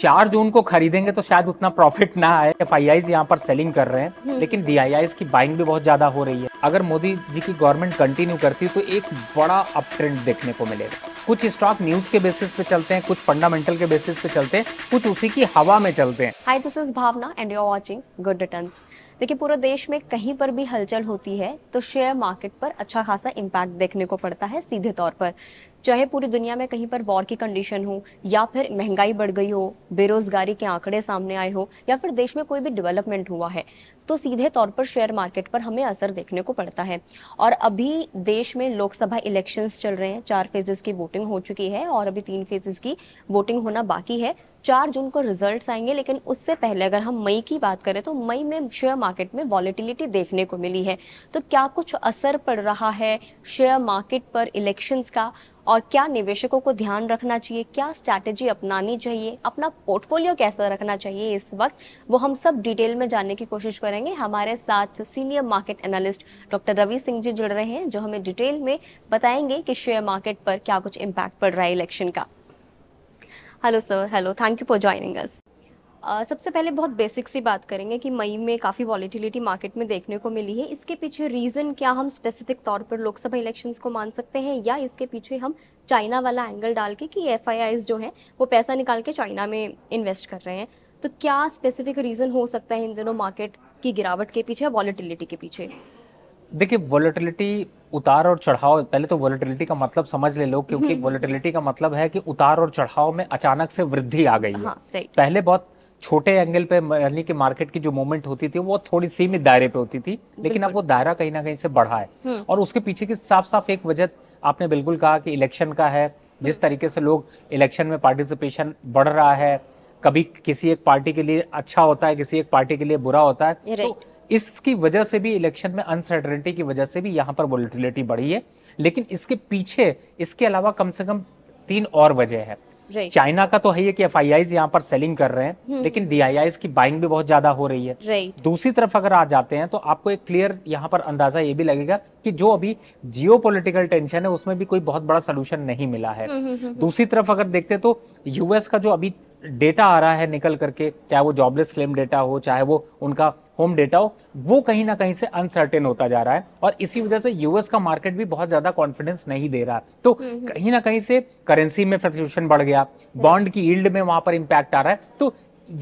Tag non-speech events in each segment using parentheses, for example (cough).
चार जून को खरीदेंगे तो शायद उतना प्रॉफिट ना आए एफ आई आईज यहाँ पर सेलिंग कर रहे हैं हम्म। लेकिन डी आई आईज की बाइंग भी बहुत ज्यादा हो रही है अगर मोदी जी की गवर्नमेंट कंटिन्यू करती है तो एक बड़ा अप ट्रेंड देखने को मिलेगा कुछ स्टॉक न्यूज के बेसिस पे चलते हैं कुछ फंडामेंटल के बेसिस पे चलते हैं कुछ उसी की हवा में चलते हैं hi this is Bhavana and you are watching good returns देखिए पूरे देश में कहीं पर भी हलचल होती है तो शेयर मार्केट पर अच्छा खासा इम्पैक्ट देखने को पड़ता है सीधे तौर पर चाहे पूरी दुनिया में कहीं पर वॉर की कंडीशन हो या फिर महंगाई बढ़ गई हो बेरोजगारी के आंकड़े सामने आए हो या फिर देश में कोई भी डेवलपमेंट हुआ है तो सीधे तौर पर शेयर मार्केट पर हमें असर देखने को पड़ता है और अभी देश में लोकसभा इलेक्शंस चल रहे हैं चार फेजेस की वोटिंग हो चुकी है और अभी तीन फेजेस की वोटिंग होना बाकी है चार जून को रिजल्ट्स आएंगे लेकिन उससे पहले अगर हम मई की बात करें तो मई में शेयर मार्केट में वॉलिटिलिटी देखने को मिली है तो क्या कुछ असर पड़ रहा है शेयर मार्केट पर इलेक्शंस का और क्या निवेशकों को ध्यान रखना चाहिए क्या स्ट्रैटेजी अपनानी चाहिए अपना पोर्टफोलियो कैसा रखना चाहिए इस वक्त वो हम सब डिटेल में जानने की कोशिश करेंगे हमारे साथ senior market analyst doctor Ravi Singh ji जुड़ रहे हैं जो हमें डिटेल में बताएंगे कि शेयर मार्केट पर क्या कुछ इम्पैक्ट पड़ रहा है इलेक्शन का hello sir hello thank you for joining us Uh, सबसे पहले बहुत बेसिक सी बात करेंगे कि मई में काफ़ी वॉलीटिलिटी मार्केट में देखने को मिली है इसके पीछे रीज़न क्या हम स्पेसिफिक तौर पर लोकसभा इलेक्शंस को मान सकते हैं या इसके पीछे हम चाइना वाला एंगल डाल के कि एफ जो है वो पैसा निकाल के चाइना में इन्वेस्ट कर रहे हैं तो क्या स्पेसिफिक रीज़न हो सकता है इन दिनों मार्केट की गिरावट के पीछे वॉलीटिलिटी के पीछे देखिए वॉलीटिलिटी उतार और चढ़ाव पहले तो वॉलीटिलिटी का मतलब समझ ले लोग क्योंकि वॉलीटिलिटी हम्म। का मतलब है कि उतार और चढ़ाव में अचानक से वृद्धि आ गई है हाँ, पहले बहुत छोटे एंगल पे यानी कि मार्केट की जो मूवमेंट होती थी वो थोड़ी सीमित दायरे पे होती थी लेकिन अब वो दायरा कहीं ना कहीं से बढ़ा है हम्म। और उसके पीछे की साफ साफ एक वजह आपने बिल्कुल कहा कि इलेक्शन का है जिस तरीके से लोग इलेक्शन में पार्टिसिपेशन बढ़ रहा है कभी किसी एक पार्टी के लिए अच्छा होता है किसी एक पार्टी के लिए बुरा होता है तो इसकी वजह से भी इलेक्शन में अनसर्टनिटी की वजह से भी यहाँ पर वोलिटिलिटी बढ़ी है लेकिन इसके पीछे इसके अलावा कम से कम तीन और वजह है चाइना का तो है ये कि एफ आई यहाँ पर सेलिंग कर रहे हैं हम्म, लेकिन डी हम्म। की बाइंग भी बहुत ज्यादा हो रही है दूसरी तरफ अगर आ जाते हैं तो आपको एक क्लियर यहाँ पर अंदाजा ये भी लगेगा कि जो अभी जियो टेंशन है उसमें भी कोई बहुत बड़ा सोल्यूशन नहीं मिला है हम्म, दूसरी तरफ अगर देखते तो यूएस का जो अभी डेटा आ रहा है निकल करके चाहे वो जॉबलेस क्लेम डेटा हो चाहे वो उनका होम डेटा हो वो कहीं ना कहीं से अनसर्टेन होता जा रहा है और इसी वजह से यूएस का मार्केट भी बहुत ज्यादा कॉन्फिडेंस नहीं दे रहा तो हम्म, हम्म। कहीं ना कहीं से करेंसी में फ्लक्चुएशन बढ़ गया बॉन्ड की ईल्ड में वहां पर इम्पैक्ट आ रहा है तो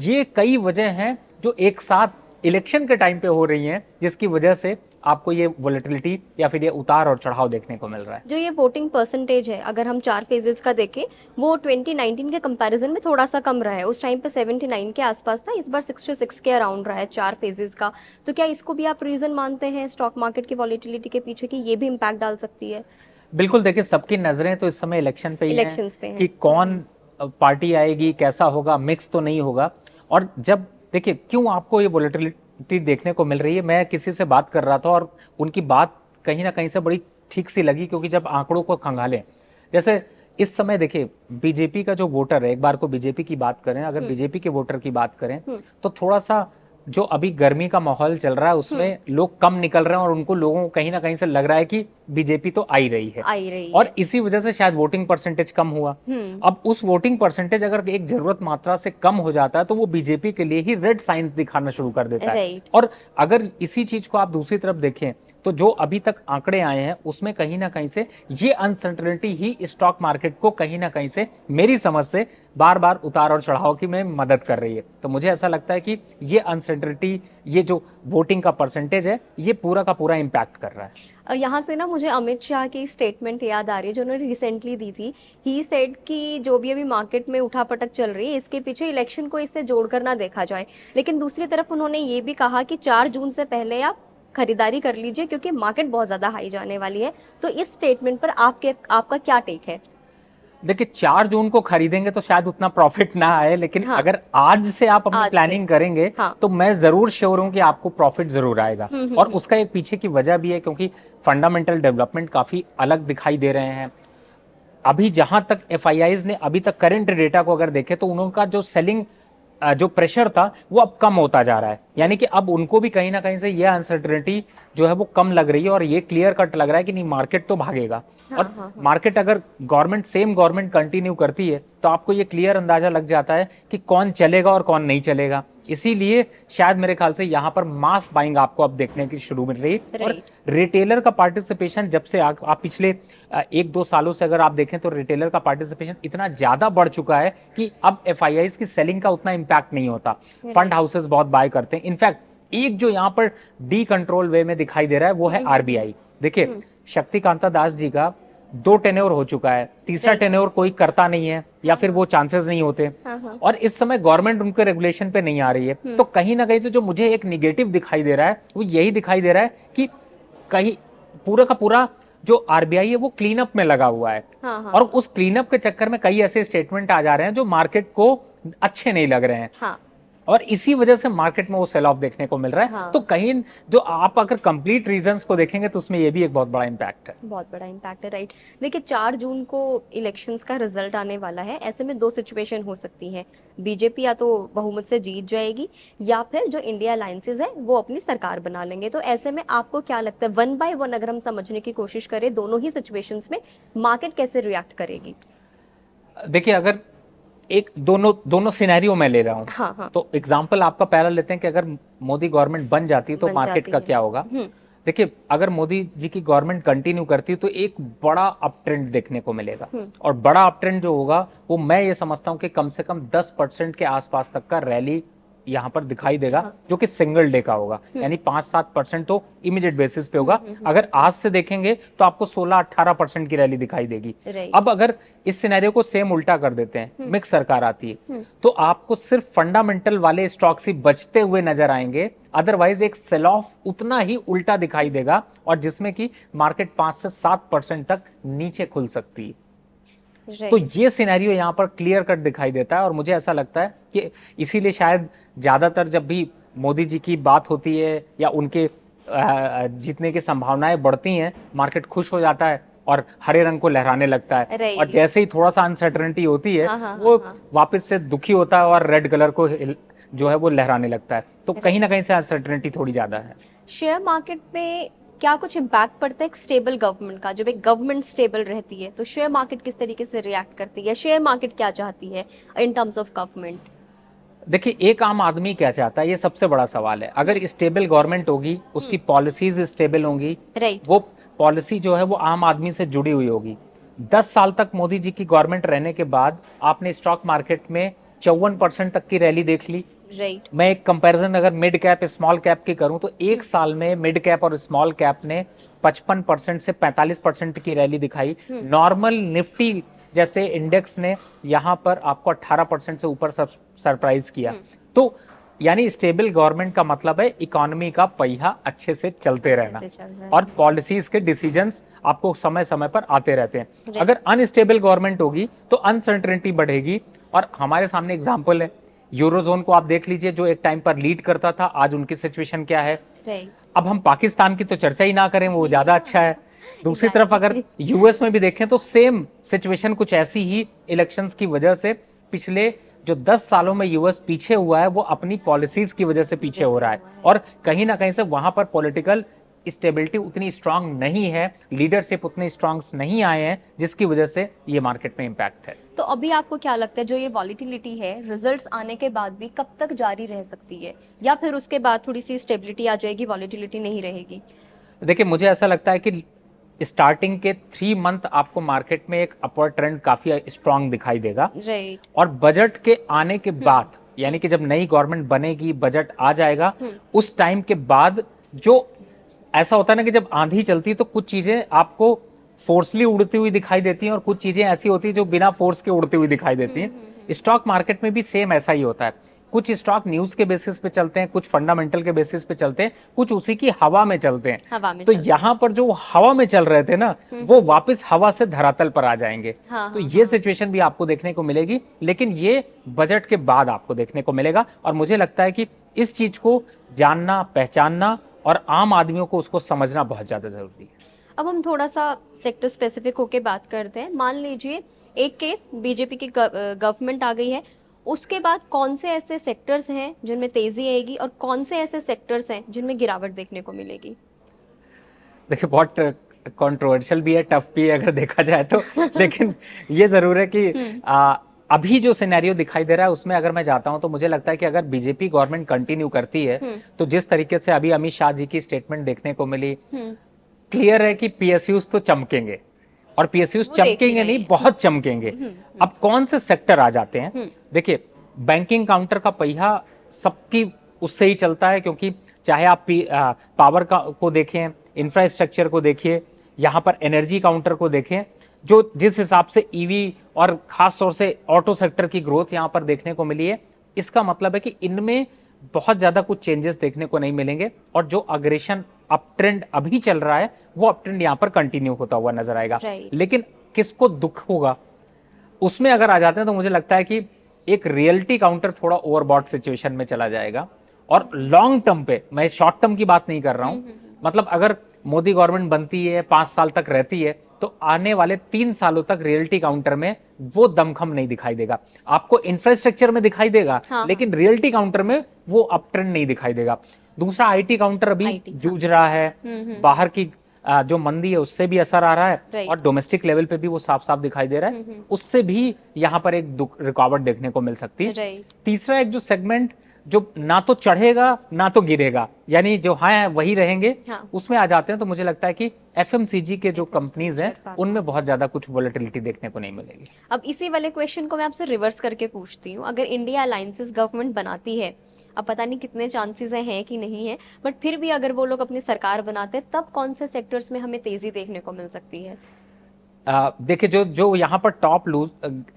ये कई वजह हैं जो एक साथ इलेक्शन के टाइम पे हो रही हैं जिसकी वजह से आपको ये वोलेटिलिटी या फिर ये उतार और चढ़ाव देखने को मिल रहा है जो ये वोटिंग परसेंटेज है अगर हम चार फेजेस का देखें वो 2019 के कंपैरिजन में थोड़ा सा कम रहा है उस टाइम पे 79 के आसपास था इस बार 66 के अराउंड रहा है चार फेजेस का तो क्या इसको भी आप रीज़न मानते हैं स्टॉक मार्केट की वॉलीटिलिटी के पीछे की ये भी इम्पैक्ट डाल सकती है बिल्कुल देखिए सबकी नजरें तो इस समय इलेक्शन पे इलेक्शन पे कि कौन पार्टी आएगी कैसा होगा मिक्स तो नहीं होगा और जब देखिए क्यों आपको ये वोलेटिलिटी टी देखने को मिल रही है मैं किसी से बात कर रहा था और उनकी बात कहीं ना कहीं से बड़ी ठीक सी लगी क्योंकि जब आंकड़ों को खंगालें जैसे इस समय देखिए बीजेपी का जो वोटर है एक बार को बीजेपी की बात करें अगर हम्म। बीजेपी के वोटर की बात करें हम्म। तो थोड़ा सा जो अभी गर्मी का माहौल चल रहा है उसमें हम्म। लोग कम निकल रहे हैं और उनको लोगों को कहीं ना कहीं से लग रहा है कि बीजेपी तो आई रही है आई रही और है। इसी वजह से शायद वोटिंग परसेंटेज कम हुआ हम्म। अब उस वोटिंग परसेंटेज अगर एक जरूरत मात्रा से कम हो जाता है तो वो बीजेपी के लिए ही रेड साइन दिखाना शुरू कर देता है और अगर इसी चीज को आप दूसरी तरफ देखें तो जो अभी तक आंकड़े आए हैं उसमें कहीं ना कहीं से ये अनसर्टनिटी ही स्टॉक मार्केट को कहीं ना कहीं से मेरी समझ से बार बार उतार और चढ़ाव की में मदद कर रही है तो मुझे ऐसा लगता है कि ये अनसर्टनिटी ये जो वोटिंग का परसेंटेज है ये पूरा का पूरा इम्पैक्ट कर रहा है यहाँ से ना मुझे अमित शाह की स्टेटमेंट याद आ रही है जो उन्होंने रिसेंटली दी थी ही सेड कि जो भी अभी मार्केट में उठा पटक चल रही है इसके पीछे इलेक्शन को इससे जोड़कर ना देखा जाए लेकिन दूसरी तरफ उन्होंने ये भी कहा कि चार जून से पहले आप खरीदारी कर लीजिए क्योंकि मार्केट बहुत ज़्यादा हाई जाने वाली है तो इस स्टेटमेंट पर आपके आपका क्या टेक है देखिए चार जून को खरीदेंगे तो शायद उतना प्रॉफिट ना आए लेकिन हाँ। अगर आज से आप अपनी प्लानिंग करेंगे हाँ। तो मैं जरूर श्योर हूँ कि आपको प्रॉफिट जरूर आएगा हम्म, हम्म, और हम्म। उसका एक पीछे की वजह भी है क्योंकि फंडामेंटल डेवलपमेंट काफी अलग दिखाई दे रहे हैं अभी जहां तक एफ ने अभी तक करेंट डेटा को अगर देखे तो उनका जो सेलिंग जो प्रेशर था वो अब कम होता जा रहा है यानी कि अब उनको भी कहीं ना कहीं से ये अनसर्टनिटी जो है वो कम लग रही है और ये क्लियर कट लग रहा है कि नहीं मार्केट तो भागेगा हाँ, और हाँ, मार्केट हाँ। अगर गवर्नमेंट सेम गवर्नमेंट कंटिन्यू करती है तो आपको ये क्लियर अंदाजा लग जाता है कि कौन चलेगा और कौन नहीं चलेगा इसीलिए शायद मेरे ख्याल से यहाँ पर मास बाइंग आपको अब देखने की शुरू मिल रही है और रिटेलर का पार्टिसिपेशन जब से आ, आप पिछले एक दो सालों से अगर आप देखें तो रिटेलर का पार्टिसिपेशन इतना ज्यादा बढ़ चुका है कि अब एफ की सेलिंग का उतना इम्पैक्ट नहीं होता फंड हाउसेज बहुत बाय करते हैं इनफैक्ट एक जो यहाँ पर डी कंट्रोल वे में दिखाई दे रहा है वो है आरबीआई देखिये शक्तिकांता दास जी का दो टेन्योर हो चुका है तीसरा टेन्योर कोई करता नहीं है या फिर वो चांसेस नहीं होते हाँ, हाँ। और इस समय गवर्नमेंट उनके रेगुलेशन पे नहीं आ रही है हम्म। तो कहीं ना कहीं से जो मुझे एक निगेटिव दिखाई दे रहा है वो यही दिखाई दे रहा है कि कहीं पूरा का पूरा जो आरबीआई है वो क्लीन अप में लगा हुआ है हाँ, और उस क्लीन अप के चक्कर में कई ऐसे स्टेटमेंट आ जा रहे हैं जो मार्केट को अच्छे नहीं लग रहे हैं और इसी वजह से मार्केट में वो सेल ऑफ देखने को मिल रहा है हाँ। तो कहीं जो आप अगर कंप्लीट रीजन को देखेंगे तो उसमें ये भी एक बहुत बड़ा इम्पैक्ट है बहुत बड़ा इम्पैक्ट है राइट देखिए चार जून को इलेक्शन का रिजल्ट आने वाला है ऐसे में दो सिचुएशन हो सकती है बीजेपी या तो बहुमत से जीत जाएगी या फिर जो इंडिया अलायसेज है वो अपनी सरकार बना लेंगे तो ऐसे में आपको क्या लगता है वन बाय वन अगर हम समझने की कोशिश करें दोनों ही सिचुएशंस में मार्केट कैसे रिएक्ट करेगी देखिए अगर एक दोनों दोनों सिनेरियो मैं ले रहा हूँ हाँ, हाँ. तो एग्जाम्पल आपका पैरा लेते हैं कि अगर मोदी गवर्नमेंट बन जाती तो है तो मार्केट का क्या होगा हम्म। देखिए अगर मोदी जी की गवर्नमेंट कंटिन्यू करती है तो एक बड़ा अप ट्रेंड देखने को मिलेगा हम्म। और बड़ा अप ट्रेंड जो होगा वो मैं ये समझता हूँ कि कम से कम 10 परसेंट के आसपास तक का रैली यहाँ पर दिखाई देगा जो कि सिंगल डे का होगा हम्म। यानी पांच सात परसेंट तो इमीडिएट बेसिस पे होगा हम्म, हम्म, अगर आज से देखेंगे तो आपको सोलह अट्ठारह परसेंट की रैली दिखाई देगी अब अगर इस सिनेरियो को सेम उल्टा कर देते हैं मिक्स सरकार आती है तो आपको सिर्फ फंडामेंटल वाले स्टॉक्स ही बचते हुए नजर आएंगे अदरवाइज एक सेल ऑफ उतना ही उल्टा दिखाई देगा और जिसमें कि मार्केट पांच से सात परसेंट तक नीचे खुल सकती है तो ये सिनेरियो यहाँ पर क्लियर कट दिखाई देता है और मुझे ऐसा लगता है कि इसीलिए शायद ज़्यादातर जब भी मोदी जी की बात होती है या उनके जीतने की संभावनाएं बढ़ती हैं मार्केट खुश हो जाता है और हरे रंग को लहराने लगता है और जैसे ही थोड़ा सा अनसर्टनिटी होती है हाँ, हाँ वो हाँ, हाँ, वापस से दुखी होता है और रेड कलर को जो है वो लहराने लगता है तो कहीं ना कहीं से अनसर्टनिटी थोड़ी ज्यादा है शेयर मार्केट में क्या कुछ इम्पैक्ट पड़ता है एक स्टेबल गवर्नमेंट का जब एक गवर्नमेंट स्टेबल रहती है तो शेयर मार्केट किस तरीके से रिएक्ट करती है शेयर मार्केट क्या चाहती है इन टर्म्स ऑफ गवर्नमेंट देखिए एक आम आदमी क्या चाहता है ये सबसे बड़ा सवाल है अगर स्टेबल गवर्नमेंट होगी उसकी पॉलिसीज हम्म। स्टेबल होंगी राइट वो पॉलिसी जो है वो आम आदमी से जुड़ी हुई होगी दस साल तक मोदी जी की गवर्नमेंट रहने के बाद आपने स्टॉक मार्केट में चौवन परसेंट तक की रैली देख ली right. मैं एक कंपैरिजन अगर मिड कैप स्मॉल कैप की करूं तो एक हम्म। साल में मिड कैप और स्मॉल कैप ने 55 परसेंट से 45 परसेंट की रैली दिखाई नॉर्मल हम्म। निफ्टी जैसे इंडेक्स ने यहाँ पर आपको 18 परसेंट से ऊपर सरप्राइज किया हम्म। तो यानी स्टेबल गवर्नमेंट का मतलब है इकोनॉमी का पहिया अच्छे से चलते रहना चल और पॉलिसीज के डिसीजंस आपको समय समय पर आते रहते हैं अगर अनस्टेबल गवर्नमेंट होगी तो अनसर्टेनिटी बढ़ेगी और हमारे सामने एग्जाम्पल है यूरोजोन को आप देख लीजिए जो एक टाइम पर लीड करता था आज उनकी सिचुएशन क्या है अब हम पाकिस्तान की तो चर्चा ही ना करें वो ज्यादा अच्छा है दूसरी तरफ अगर यूएस में भी देखें तो सेम सिचुएशन कुछ ऐसी ही इलेक्शंस की वजह से पिछले जो 10 सालों में यूएस पीछे हुआ है वो अपनी पॉलिसीज की वजह से पीछे हो रहा है और कहीं ना कहीं से वहां पर पॉलिटिकल स्टेबिलिटी उतनी स्ट्रांग नहीं है लीडरशिप उतने स्ट्रांग नहीं आए हैं जिसकी वजह से ये मार्केट में इम्पैक्ट है तो अभी आपको क्या लगता है जो ये वॉलीटिलिटी है रिजल्ट्स आने के बाद भी कब तक जारी रह सकती है या फिर उसके बाद थोड़ी सी स्टेबिलिटी आ जाएगी वॉलीटिलिटी नहीं रहेगी देखिए मुझे ऐसा लगता है कि स्टार्टिंग के थ्री मंथ आपको मार्केट में एक अपवर्ड ट्रेंड काफी स्ट्रांग दिखाई देगा right. और बजट के आने के हम्म। बाद यानी कि जब नई गवर्नमेंट बनेगी बजट आ जाएगा हम्म। उस टाइम के बाद जो ऐसा होता है ना कि जब आंधी चलती है तो कुछ चीज़ें आपको फोर्सली उड़ती हुई दिखाई देती हैं और कुछ चीज़ें ऐसी होती हैं जो बिना फोर्स के उड़ती हुई दिखाई देती हैं हम्म, हम्म, हम्म। स्टॉक मार्केट में भी सेम ऐसा ही होता है कुछ स्टॉक न्यूज के बेसिस पे चलते हैं कुछ फंडामेंटल के बेसिस पे चलते हैं कुछ उसी की हवा में चलते हैं हवा में तो यहाँ पर जो हवा में चल रहे थे ना वो वापस हवा से धरातल पर आ जाएंगे हाँ, तो हाँ, ये सिचुएशन हाँ। भी आपको देखने को मिलेगी लेकिन ये बजट के बाद आपको देखने को मिलेगा और मुझे लगता है कि इस चीज को जानना पहचानना और आम आदमियों को उसको समझना बहुत ज़्यादा ज़रूरी है अब हम थोड़ा सा सेक्टर स्पेसिफिक होके बात करते हैं मान लीजिए एक केस बीजेपी की गवर्नमेंट आ गई है उसके बाद कौन से ऐसे सेक्टर्स हैं जिनमें तेज़ी आएगी और कौन से ऐसे सेक्टर्स हैं जिनमें गिरावट देखने को मिलेगी देखिए बहुत कंट्रोवर्शियल भी है टफ भी है अगर देखा जाए तो (laughs) लेकिन ये ज़रूर है कि हम्म। आ, अभी जो सिनेरियो दिखाई दे रहा है उसमें अगर मैं जाता हूं तो मुझे लगता है कि अगर बीजेपी गवर्नमेंट कंटिन्यू करती है हम्म। तो जिस तरीके से अभी अमित शाह जी की स्टेटमेंट देखने को मिली क्लियर हम्म। है कि पीएसयूज तो चमकेंगे और पीएसयूज चमकेंगे नहीं बहुत चमकेंगे हम्म, अब कौन से सेक्टर आ जाते हैं देखिए बैंकिंग काउंटर का पहिया सबकी उससे ही चलता है क्योंकि चाहे आप पावर का को देखें इंफ्रास्ट्रक्चर को देखिए यहाँ पर एनर्जी काउंटर को देखें जो जिस हिसाब से ईवी e और खास तौर से ऑटो सेक्टर की ग्रोथ यहाँ पर देखने को मिली है इसका मतलब है कि इनमें बहुत ज़्यादा कुछ चेंजेस देखने को नहीं मिलेंगे और जो अग्रेशन अप ट्रेंड अभी चल रहा है वो अप ट्रेंड यहाँ पर कंटिन्यू होता हुआ नजर आएगा लेकिन किसको दुख होगा उसमें अगर आ जाते हैं तो मुझे लगता है कि एक रियलिटी काउंटर थोड़ा ओवरबॉट सिचुएशन में चला जाएगा और लॉन्ग टर्म पे मैं शॉर्ट टर्म की बात नहीं कर रहा हूँ हम्म, हम्म, हम्म। मतलब अगर मोदी गवर्नमेंट बनती है पांच साल तक रहती है तो आने वाले तीन सालों तक रियलिटी काउंटर में वो दमखम नहीं दिखाई देगा आपको इंफ्रास्ट्रक्चर में दिखाई देगा हाँ, लेकिन रियलिटी काउंटर में वो अप ट्रेंड नहीं दिखाई देगा दूसरा आईटी काउंटर अभी जूझ हाँ। रहा है हम्म, हम्म। बाहर की जो मंदी है उससे भी असर आ रहा है और डोमेस्टिक लेवल पे भी वो साफ साफ दिखाई दे रहा है हम्म, उससे भी यहाँ पर एक रिकॉवर्ट देखने को मिल सकती है तीसरा एक जो सेगमेंट जो ना तो चढ़ेगा ना तो गिरेगा यानी जो हाँ है वही रहेंगे हाँ। उसमें आ जाते हैं तो मुझे लगता है कि एफ के जो कंपनीज हैं उनमें बहुत ज्यादा कुछ वोलेटिलिटी देखने को नहीं मिलेगी अब इसी वाले क्वेश्चन को मैं आपसे रिवर्स करके पूछती हूँ अगर इंडिया अलायसेज गवर्नमेंट बनाती है अब पता नहीं कितने चांसेस हैं कि नहीं है बट फिर भी अगर वो लोग अपनी सरकार बनाते तब कौन से सेक्टर्स में हमें तेजी देखने को मिल सकती है देखिए जो जो यहाँ पर टॉप लूज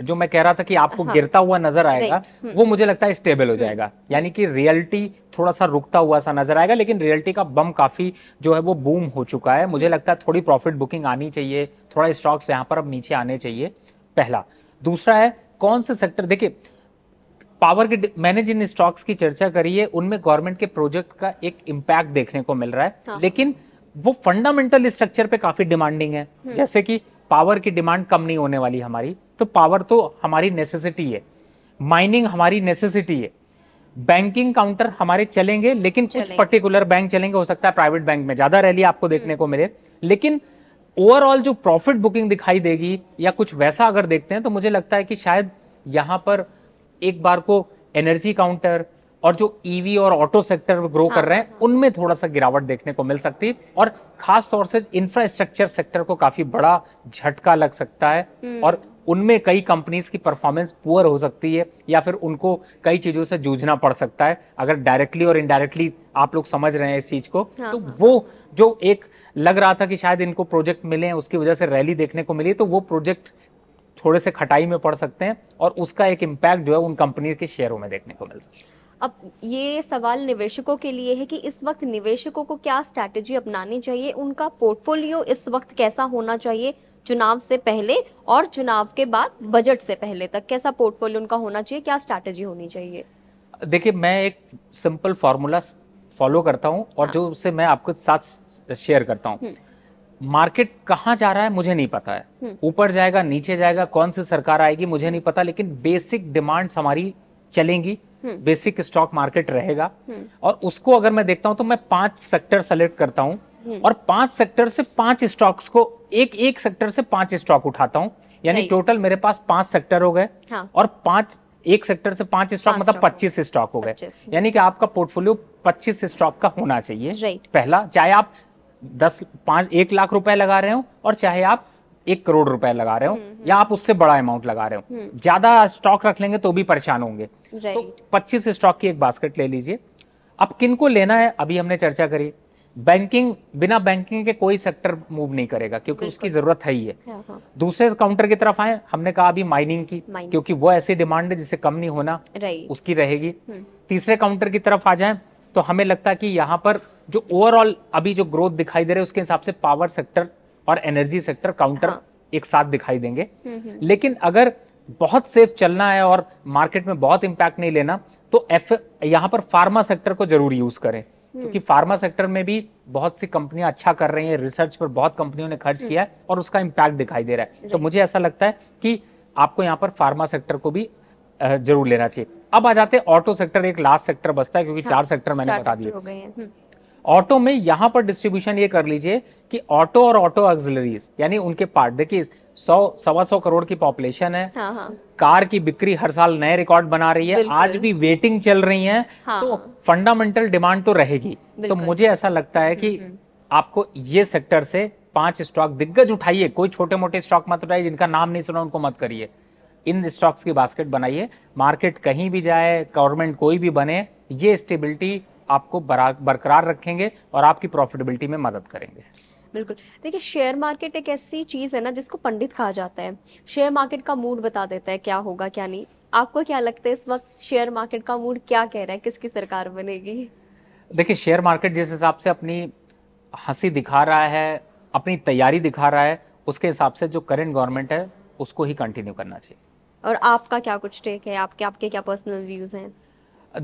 जो मैं कह रहा था कि आपको हाँ, गिरता हुआ नजर आएगा हम्म। वो मुझे लगता है स्टेबल हो हम्म। जाएगा यानी कि रियलिटी थोड़ा सा रुकता हुआ सा नजर आएगा लेकिन रियलिटी का बम काफी जो है वो बूम हो चुका है मुझे हम्म। लगता है थोड़ी प्रॉफिट बुकिंग आनी चाहिए थोड़ा स्टॉक्स यहाँ पर अब नीचे आने चाहिए पहला दूसरा है कौन से सेक्टर देखिए पावर के मैंने जिन स्टॉक्स की चर्चा करी है उनमें गवर्नमेंट के प्रोजेक्ट का एक इम्पैक्ट देखने को मिल रहा है हाँ। लेकिन वो फंडामेंटल स्ट्रक्चर पे काफी डिमांडिंग है जैसे कि पावर की डिमांड कम नहीं होने वाली हमारी तो पावर तो हमारी नेसेसिटी है माइनिंग हमारी नेसेसिटी है बैंकिंग काउंटर हमारे चलेंगे लेकिन चलेंगे। कुछ पर्टिकुलर बैंक चलेंगे हो सकता है प्राइवेट बैंक में ज्यादा रैली आपको देखने को हम्म। मिले लेकिन ओवरऑल जो प्रॉफिट बुकिंग दिखाई देगी या कुछ वैसा अगर देखते हैं तो मुझे लगता है कि शायद यहाँ पर एक बार को एनर्जी काउंटर और जो ईवी e और ऑटो सेक्टर में ग्रो हाँ, कर रहे हैं हाँ, उनमें थोड़ा सा गिरावट देखने को मिल सकती है और खास तौर से इंफ्रास्ट्रक्चर सेक्टर को काफी बड़ा झटका लग सकता है हम्म। और उनमें कई कंपनीज की परफॉर्मेंस पुअर हो सकती है या फिर उनको कई चीजों से जूझना पड़ सकता है अगर डायरेक्टली और इनडायरेक्टली आप लोग समझ रहे हैं इस चीज को हाँ, हाँ। तो हाँ, वो जो एक लग रहा था कि शायद इनको प्रोजेक्ट मिले हैं उसकी वजह से रैली देखने को मिली तो वो प्रोजेक्ट थोड़े से खटाई में पड़ सकते हैं और उसका एक इम्पैक्ट जो है उन कंपनी के शेयरों में देखने को मिल सकता है अब ये सवाल निवेशकों के लिए है कि इस वक्त निवेशकों को क्या स्ट्रैटेजी अपनानी चाहिए उनका पोर्टफोलियो इस वक्त कैसा होना चाहिए चुनाव से पहले और चुनाव के बाद बजट से पहले तक कैसा पोर्टफोलियो उनका होना चाहिए क्या स्ट्रैटेजी होनी चाहिए देखिए मैं एक सिंपल फार्मूला फॉलो करता हूँ और हाँ। जो उससे मैं आपके साथ शेयर करता हूँ मार्केट हम्म। कहाँ जा रहा है मुझे नहीं पता है हम्म। ऊपर जाएगा नीचे जाएगा कौन सी सरकार आएगी मुझे नहीं पता लेकिन बेसिक डिमांड्स हमारी चलेंगी हम्म। बेसिक स्टॉक मार्केट रहेगा हम्म। और उसको अगर मैं देखता हूँ तो मैं पांच सेक्टर सेलेक्ट करता हूँ हम्म। और पांच सेक्टर से पांच स्टॉक्स को एक एक सेक्टर से पांच स्टॉक उठाता हूँ यानी टोटल मेरे पास पांच सेक्टर हो गए हाँ। और पांच एक सेक्टर से पांच स्टॉक मतलब पच्चीस स्टॉक हो गए यानी कि आपका पोर्टफोलियो पच्चीस स्टॉक का होना चाहिए पहला चाहे आप दस पांच एक लाख रुपए लगा रहे हो और चाहे आप एक करोड़ रुपए लगा रहे हो हम्म, हम्म। या आप उससे बड़ा अमाउंट लगा रहे हो हम्म। ज्यादा स्टॉक रख लेंगे तो भी परेशान होंगे तो पच्चीस स्टॉक की एक बास्केट ले लीजिए अब किन को लेना है अभी हमने चर्चा करी बैंकिंग बिना बैंकिंग के कोई सेक्टर मूव नहीं करेगा क्योंकि उसकी जरूरत है ही है हाँ, हाँ। दूसरे काउंटर की तरफ आए हमने कहा अभी माइनिंग की क्योंकि वो ऐसी डिमांड है जिसे कम नहीं होना उसकी रहेगी तीसरे काउंटर की तरफ आ जाए तो हमें लगता है कि यहाँ पर जो ओवरऑल अभी जो ग्रोथ दिखाई दे रही है उसके हिसाब से पावर सेक्टर और एनर्जी सेक्टर काउंटर हाँ। एक साथ दिखाई देंगे हम्म, हम्म। लेकिन अगर बहुत सेफ चलना है और मार्केट में बहुत इंपैक्ट नहीं लेना तो एफ यहाँ पर फार्मा सेक्टर को जरूर यूज करें हम्म। क्योंकि फार्मा सेक्टर में भी बहुत सी कंपनियां अच्छा कर रही हैं रिसर्च पर बहुत कंपनियों ने खर्च किया है और उसका इम्पैक्ट दिखाई दे रहा है तो मुझे ऐसा लगता है कि आपको यहाँ पर फार्मा सेक्टर को भी जरूर लेना चाहिए अब आ जाते हैं ऑटो सेक्टर एक लास्ट सेक्टर बचता है क्योंकि हाँ, चार सेक्टर मैंने चार बता दिए ऑटो में यहां पर डिस्ट्रीब्यूशन ये कर लीजिए कि ऑटो और ऑटो ऑक्सिलरीज यानी उनके पार्ट देखिए सौ सवा सौ करोड़ की पॉपुलेशन है हाँ, हाँ. कार की बिक्री हर साल नए रिकॉर्ड बना रही है आज भी वेटिंग चल रही है हाँ. तो फंडामेंटल डिमांड तो रहेगी तो मुझे ऐसा लगता है कि हम्म, हम्म। आपको ये सेक्टर से पांच स्टॉक दिग्गज उठाइए कोई छोटे मोटे स्टॉक मत उठाइए जिनका नाम नहीं सुना उनको मत करिए इन स्टॉक्स की बास्केट बनाइए मार्केट कहीं भी जाए गवर्नमेंट कोई भी बने ये स्टेबिलिटी आपको बरकरार रखेंगे और आपकी प्रॉफिटेबिलिटी में मदद करेंगे बिल्कुल देखिए शेयर मार्केट एक ऐसी चीज़ है ना जिसको पंडित कहा जाता है शेयर मार्केट का मूड बता देता है क्या होगा क्या नहीं आपको क्या लगता है इस वक्त शेयर मार्केट का मूड क्या कह रहा है किसकी सरकार बनेगी देखिए शेयर मार्केट जिस हिसाब से अपनी हंसी दिखा रहा है अपनी तैयारी दिखा रहा है उसके हिसाब से जो करेंट गवर्नमेंट है उसको ही कंटिन्यू करना चाहिए और आपका क्या कुछ टेक है आपके आपके क्या पर्सनल व्यूज़ हैं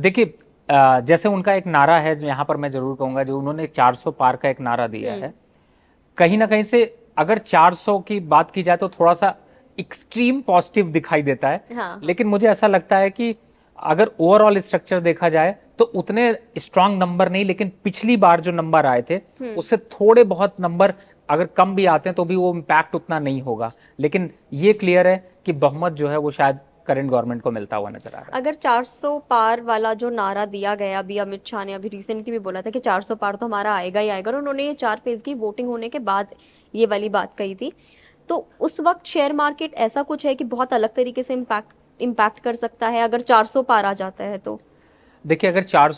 देखिए जैसे उनका एक नारा है जो यहाँ पर मैं जरूर कहूंगा जो उन्होंने 400 पार का एक नारा दिया हम्म। है कहीं ना कहीं से अगर 400 की बात की जाए तो थोड़ा सा एक्सट्रीम पॉजिटिव दिखाई देता है हाँ। लेकिन मुझे ऐसा लगता है कि अगर ओवरऑल स्ट्रक्चर देखा जाए तो उतने स्ट्रांग नंबर नहीं लेकिन पिछली बार जो नंबर आए थे हम्म। उससे थोड़े बहुत नंबर अगर कम भी आते हैं तो भी वो इम्पैक्ट उतना नहीं होगा लेकिन ये क्लियर है कि बहुमत जो है वो शायद करंट गवर्नमेंट को मिलता हुआ नजर आ रहा है अगर 400 पार वाला जो नारा दिया गया अभी अमित शाह ने अभी रिसेंटली भी बोला था कि 400 पार तो हमारा आएगा ही आएगा और उन्होंने ये चार फेज की वोटिंग होने के बाद ये वाली बात कही थी तो उस वक्त शेयर मार्केट ऐसा कुछ है कि बहुत अलग तरीके से इम्पैक्ट इम्पैक्ट कर सकता है अगर चार पार आ जाता है तो देखिए अगर चार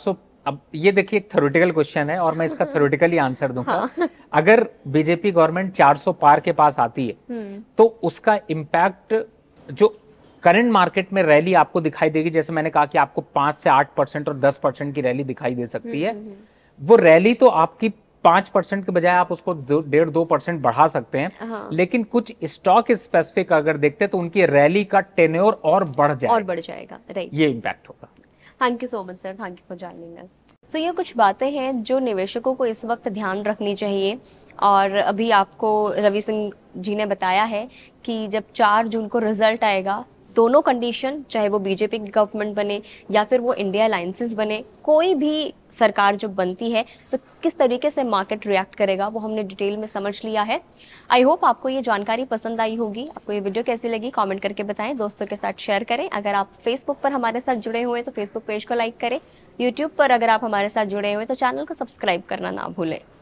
अब ये देखिए एक थोरिटिकल क्वेश्चन है और मैं इसका थोरिटिकली (laughs) आंसर दूंगा हाँ। अगर बीजेपी गवर्नमेंट 400 पार के पास आती है हम्म। तो उसका इम्पैक्ट जो करंट मार्केट में रैली आपको दिखाई देगी जैसे मैंने कहा कि आपको पांच से आठ परसेंट और दस परसेंट की रैली दिखाई दे सकती हम्म, है हम्म, हम्म। वो रैली तो आपकी पांच परसेंट के बजाय आप उसको डेढ़ दो परसेंट बढ़ा सकते हैं हाँ। लेकिन कुछ स्टॉक स्पेसिफिक अगर देखते हैं तो उनकी रैली का टेन्योर और बढ़ जाए और बढ़ जाएगा राइट ये इम्पैक्ट होगा thank you so much sir thank you for joining us so ये कुछ बातें हैं जो निवेशकों को इस वक्त ध्यान रखनी चाहिए और अभी आपको रवि सिंह जी ने बताया है कि जब चार जून को रिजल्ट आएगा दोनों कंडीशन चाहे वो बीजेपी की गवर्नमेंट बने या फिर वो इंडिया अलायसेज बने कोई भी सरकार जब बनती है तो किस तरीके से मार्केट रिएक्ट करेगा वो हमने डिटेल में समझ लिया है आई होप आपको ये जानकारी पसंद आई होगी आपको ये वीडियो कैसी लगी कमेंट करके बताएं दोस्तों के साथ शेयर करें अगर आप फेसबुक पर हमारे साथ जुड़े हुए हैं तो फेसबुक पेज को लाइक करें यूट्यूब पर अगर आप हमारे साथ जुड़े हुए तो चैनल को सब्सक्राइब करना ना भूलें